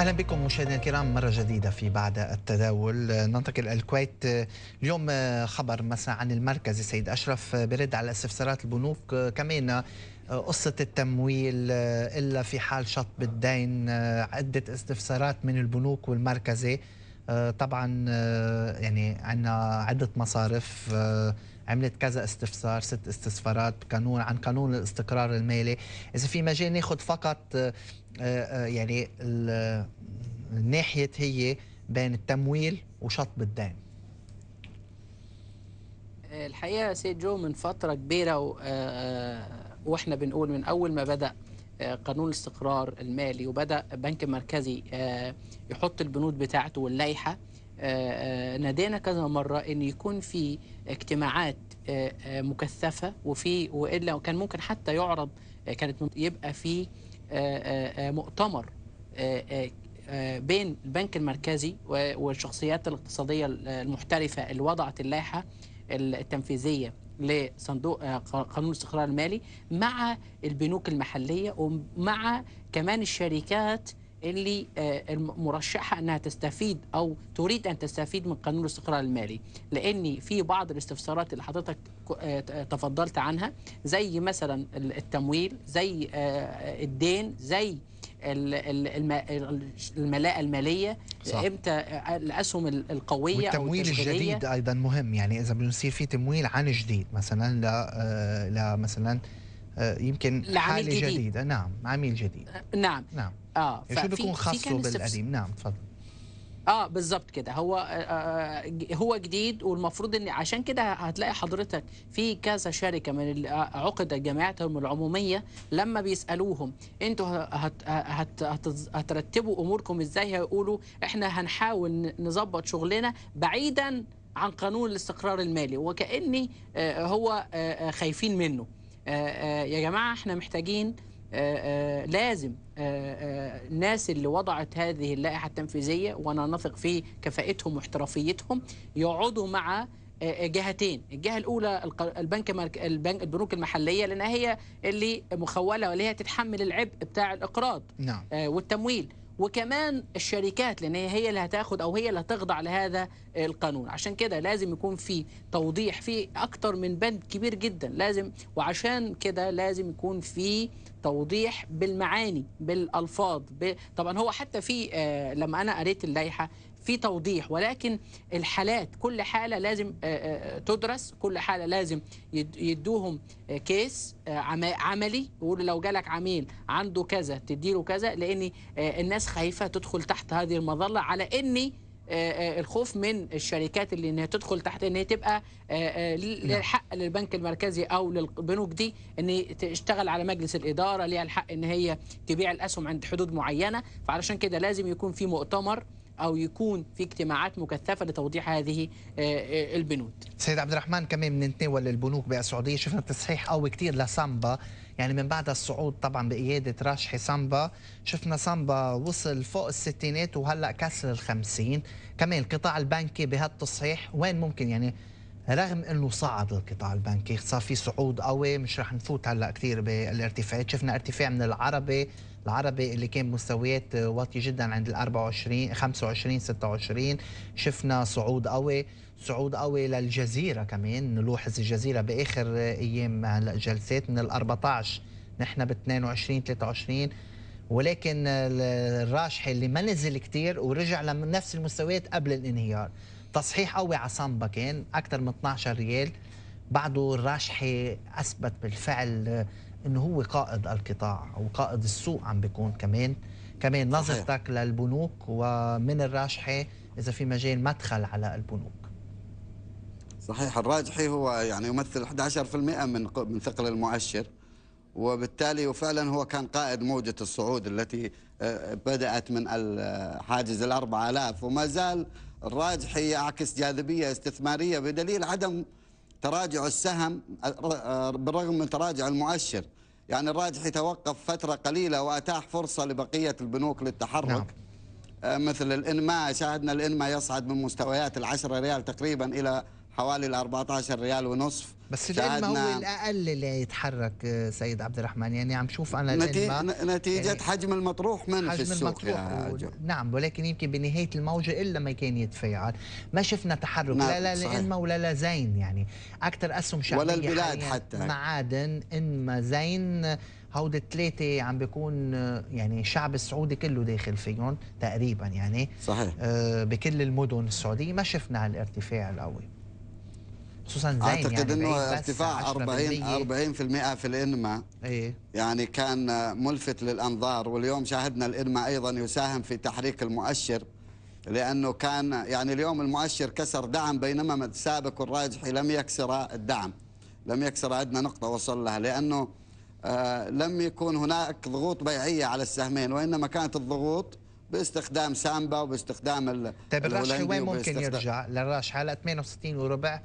اهلا بكم مشاهدينا الكرام مره جديده في بعد التداول ننتقل الكويت اليوم خبر مساء عن المركز السيد اشرف برد على استفسارات البنوك كمان قصة التمويل إلا في حال شطب الدين عدة استفسارات من البنوك والمركزي طبعا يعني عندنا عدة مصارف عملت كذا استفسار ست استفسارات قانون عن قانون الاستقرار المالي اذا في مجال ناخذ فقط آه، آه، يعني الناحيه هي بين التمويل وشطب الدين آه، الحقيقه سيد جو من فتره كبيره واحنا بنقول من اول ما بدا قانون الاستقرار المالي وبدا بنك مركزي يحط البنود بتاعته واللائحه آه، آه، نادينا كذا مره ان يكون في اجتماعات آه، مكثفه وفي والا كان ممكن حتى يعرض كانت يبقى في مؤتمر بين البنك المركزي والشخصيات الاقتصاديه المحترفه اللي وضعت اللائحه التنفيذيه لصندوق قانون الاستقرار المالي مع البنوك المحليه ومع كمان الشركات اللي آه، مرشحه انها تستفيد او تريد ان تستفيد من قانون الاستقرار المالي لان في بعض الاستفسارات اللي حضرتك آه، تفضلت عنها زي مثلا التمويل زي آه، الدين زي الملاءة المالية صح. امتى الأسهم القوية والتمويل الجديد أيضا مهم يعني إذا بنصير في تمويل عن جديد مثلا ل مثلا آه، يمكن حاله جديد. جديده نعم عميل جديد نعم نعم اه يعني شو بيكون خاصه بالقديم نعم تفضل اه بالظبط كده هو آه, آه، هو جديد والمفروض ان عشان كده هتلاقي حضرتك في كذا شركه من آه، عقد جمعياتهم العموميه لما بيسالوهم انتوا هترتبوا اموركم ازاي هيقولوا احنا هنحاول نظبط شغلنا بعيدا عن قانون الاستقرار المالي وكاني آه هو آه خايفين منه آه، آه، يا جماعه احنا محتاجين آه، لازم الناس اللي وضعت هذه اللائحة التنفيذية وأنا نثق في كفاءتهم واحترافيتهم يقعدوا مع جهتين الجهة الأولى البنك البنك البنوك المحلية لأن هي اللي مخولة واللي هي تتحمل العبء بتاع الإقراض نعم. والتمويل وكمان الشركات لان هي اللي هتاخد او هي اللي هتخضع لهذا القانون عشان كده لازم يكون في توضيح في اكتر من بند كبير جدا لازم وعشان كده لازم يكون في توضيح بالمعاني بالالفاظ طبعا هو حتى في آه، لما انا قريت اللائحه في توضيح ولكن الحالات كل حالة لازم آه، آه، آه، تدرس كل حالة لازم يدوهم كيس عملي يقولوا لو جالك عميل عنده كذا تديله كذا لأن الناس خايفة تدخل تحت هذه المظلة على أني الخوف من الشركات اللي انها تدخل تحت ان هي تبقى نعم. للحق للبنك المركزي او للبنوك دي ان تشتغل على مجلس الاداره ليها الحق ان هي تبيع الاسهم عند حدود معينه فعلشان كده لازم يكون في مؤتمر او يكون في اجتماعات مكثفه لتوضيح هذه آه، آه، البنود. سيد عبد الرحمن كمان بنتناول البنوك بالسعوديه شفنا تصحيح قوي كثير لسامبا يعني من بعد الصعود طبعا بقياده راشحي سامبا شفنا سامبا وصل فوق الستينات وهلا كسر ال50 كمان القطاع البنكي بهالتصحيح وين ممكن يعني رغم انه صعد القطاع البنكي صار في صعود قوي مش رح نفوت هلا كثير بالارتفاعات شفنا ارتفاع من العربي العربي اللي كان مستويات واطيه جدا عند ال 24 25 26 شفنا صعود قوي صعود قوي للجزيره كمان نلوحظ الجزيره باخر ايام الجلسات من ال 14 نحن ب 22 23 ولكن الراجحي اللي ما نزل كثير ورجع لنفس المستويات قبل الانهيار تصحيح قوي على صامبا كان اكثر من 12 ريال بعده الراجحي اثبت بالفعل انه هو قائد القطاع وقائد السوق عم بيكون كمان كمان نظرتك للبنوك ومن الراجحه اذا في مجال مدخل على البنوك صحيح الراجحي هو يعني يمثل 11% من من ثقل المؤشر وبالتالي وفعلا هو كان قائد موجة الصعود التي آه، بدأت من حاجز ال 4000 وما زال الراجحي يعكس جاذبية استثمارية بدليل عدم تراجع السهم بالرغم من تراجع المؤشر يعني الراجحي توقف فترة قليلة وأتاح فرصة لبقية البنوك للتحرك نعم. آه، مثل الإنما شاهدنا الإنما يصعد من مستويات العشرة ريال تقريبا إلى حوالي ال 14 ريال ونصف بس العلم هو الاقل اللي يتحرك سيد عبد الرحمن يعني عم شوف انا نتيجه يعني حجم المطروح من حجم في السوق المطروح و... نعم ولكن يمكن بنهايه الموجه الا ما كان يتفاعل ما شفنا تحرك نعم. لا لا لانما ولا لا زين يعني اكثر اسهم شعبيه ولا البلاد حتى معادن انما زين هود الثلاثة عم بيكون يعني الشعب السعودي كله داخل فيهم تقريبا يعني صحيح آه، بكل المدن السعودية ما شفنا هالارتفاع القوي خصوصا زين يعني، اعتقد يعني انه ارتفاع 40 40% في الانما ايه يعني كان ملفت للانظار واليوم شاهدنا الانما ايضا يساهم في تحريك المؤشر لانه كان يعني اليوم المؤشر كسر دعم بينما السابق والراجحي لم يكسر الدعم لم يكسر عندنا نقطه وصل لها لانه آه لم يكون هناك ضغوط بيعيه على السهمين وانما كانت الضغوط باستخدام سامبا وباستخدام طيب الراجحي وين ممكن يرجع للراجحي على 68 وربع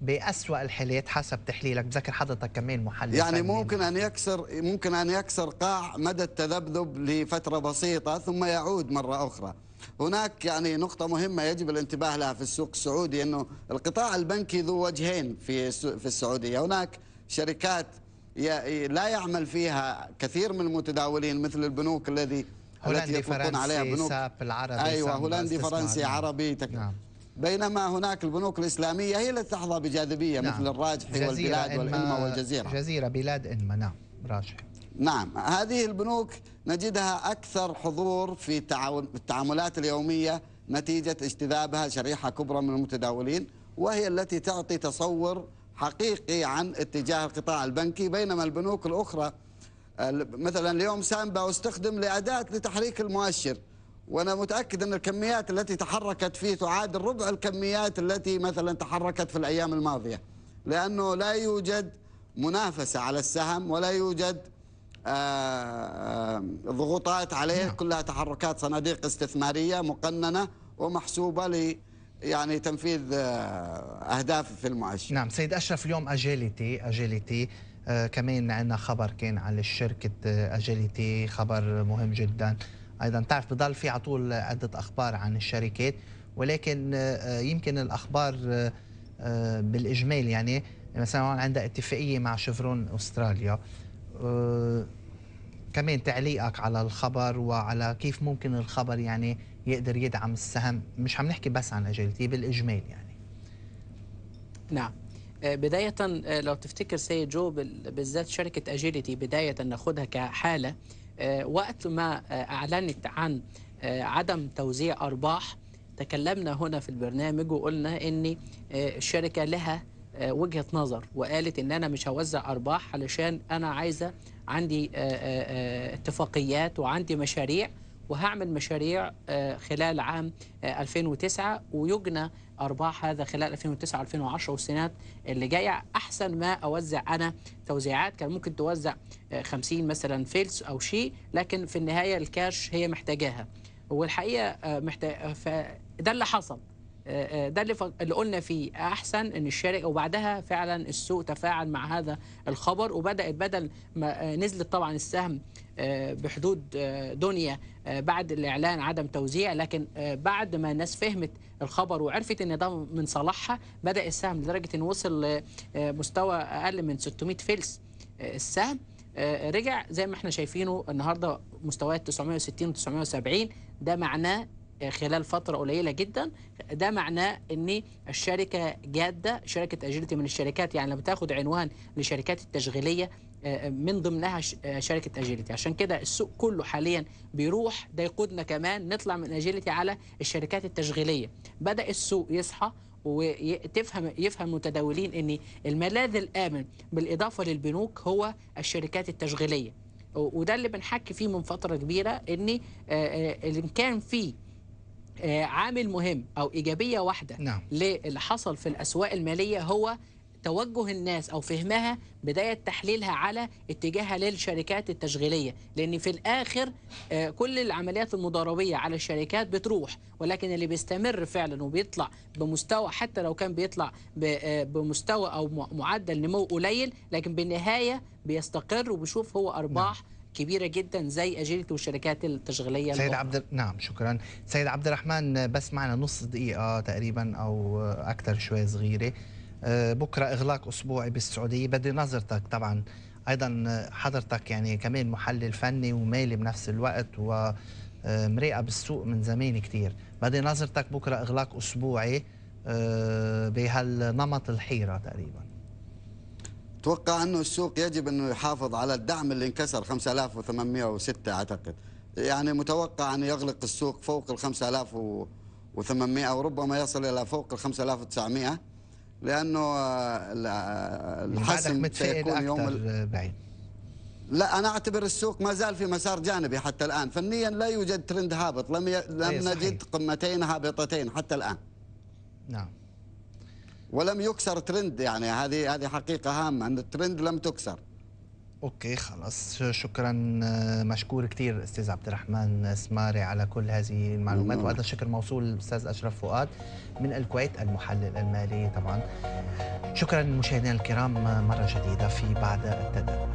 بأسوأ الحالات حسب تحليلك بذكر حضرتك كمان محلل يعني فنين. ممكن أن يكسر ممكن أن يكسر قاع مدى التذبذب لفترة بسيطة ثم يعود مرة أخرى هناك يعني نقطة مهمة يجب الانتباه لها في السوق السعودي أنه القطاع البنكي ذو وجهين في في السعودية هناك شركات لا يعمل فيها كثير من المتداولين مثل البنوك الذي هولندي التي فرنسي عليها بنوك العربي أيوة هولندي فرنسي نعم. عربي نعم. بينما هناك البنوك الإسلامية هي التي تحظى بجاذبية نعم. مثل الراجحي والبلاد والإنما والجزيرة جزيرة بلاد إنما نعم راجح نعم هذه البنوك نجدها أكثر حضور في التعاملات اليومية نتيجة اجتذابها شريحة كبرى من المتداولين وهي التي تعطي تصور حقيقي عن اتجاه القطاع البنكي بينما البنوك الأخرى مثلا اليوم سامبا استخدم لأداة لتحريك المؤشر وأنا متأكد أن الكميات التي تحركت فيه تعادل ربع الكميات التي مثلا تحركت في الأيام الماضية لأنه لا يوجد منافسة على السهم ولا يوجد آه، آه، ضغوطات عليه نعم. كلها تحركات صناديق استثمارية مقننة ومحسوبة ل يعني تنفيذ آه، أهداف في المؤشر نعم سيد أشرف اليوم اجيليتي اجيليتي آه كمان عندنا خبر كان على شركة اجيليتي خبر مهم جداً ايضا تعرف بضل في على طول عده اخبار عن الشركات ولكن آه، آه، يمكن الاخبار آه، بالاجمال يعني مثلا هون عندها اتفاقيه مع شفرون استراليا كمان تعليقك على الخبر وعلى كيف ممكن الخبر يعني يقدر يدعم السهم مش عم نحكي بس عن اجالتي بالاجمال يعني نعم بداية لو تفتكر سيد جو بالذات شركة اجيلتي بداية ناخدها كحالة آه، وقت ما آه، أعلنت عن آه، عدم توزيع أرباح تكلمنا هنا في البرنامج وقلنا أن الشركة لها وجهة نظر وقالت أن أنا مش هوزع أرباح علشان أنا عايزة عندي اتفاقيات وعندي مشاريع وهعمل مشاريع آه، خلال عام 2009 آه، ويجنى أرباح هذا خلال 2009 2010 والسنوات اللي جاية أحسن ما أوزع أنا توزيعات كان ممكن توزع 50 آه، مثلا فيلس أو شيء لكن في النهاية الكاش هي محتاجاها والحقيقة محتاج فده اللي حصل ده اللي, ف... اللي قلنا فيه احسن ان الشركه وبعدها فعلا السوق تفاعل مع هذا الخبر وبدات بدل ما نزلت طبعا السهم آه، بحدود آه، دنيا آه، بعد الإعلان عدم توزيع لكن بعد ما الناس فهمت الخبر وعرفت ان ده من صلاحها بدأ السهم لدرجة انه وصل لمستوى أقل من 600 فلس السهم رجع زي ما احنا شايفينه النهارده مستويات 960 و970 ده معناه خلال فترة قليلة جدا ده معناه ان الشركة جادة شركة اجيلتي من الشركات يعني لما تاخد عنوان لشركات التشغيلية من ضمنها آه، شركه اجيلتي عشان كده السوق كله حاليا بيروح ده يقودنا كمان نطلع من اجيلتي على الشركات التشغيليه بدا السوق يصحى وتفهم يفهم المتداولين ان الملاذ الامن بالاضافه للبنوك هو الشركات التشغيليه وده اللي بنحكي فيه من فتره كبيره ان آه، آه، ان كان في عامل مهم او ايجابيه واحده نعم. للي حصل في الاسواق الماليه هو توجه الناس او فهمها بدايه تحليلها على اتجاهها للشركات التشغيليه لان في الاخر آه، كل العمليات المضاربيه على الشركات بتروح ولكن اللي بيستمر فعلا وبيطلع بمستوى حتى لو كان بيطلع آه، بمستوى او معدل نمو قليل لكن بالنهايه بيستقر وبيشوف هو ارباح نعم. كبيره جدا زي اجيلتي والشركات التشغيليه سيد عبد نعم شكرا سيد عبد الرحمن بس معنا نص دقيقه تقريبا او اكثر شويه صغيره آه، بكره اغلاق اسبوعي بالسعوديه بدي نظرتك طبعا ايضا آه، حضرتك يعني كمان محلل فني ومالي بنفس الوقت ومريقه آه، بالسوق من زمان كثير بدي نظرتك بكره اغلاق اسبوعي بهالنمط الحيره تقريبا اتوقع انه السوق يجب انه يحافظ على الدعم اللي انكسر 5806 اعتقد يعني متوقع أن يغلق السوق فوق ال 5800 وربما يصل إلى فوق ال 5900 لانه آه، آه، الحسم سيكون يوم بعيد لا انا اعتبر السوق ما زال في مسار جانبي حتى الان فنيا لا يوجد ترند هابط لم ي... لم نجد قمتين هابطتين حتى الان نعم ولم يكسر ترند يعني هذه هذه حقيقه هامه ان الترند لم تكسر اوكي خلاص شكرا آه، مشكور كثير استاذ عبد الرحمن سماري على كل هذه المعلومات نعم. وايضا شكر موصول للاستاذ اشرف فؤاد من الكويت المحلل المالي طبعا شكرا مشاهدينا الكرام آه، مره جديده في بعد التداول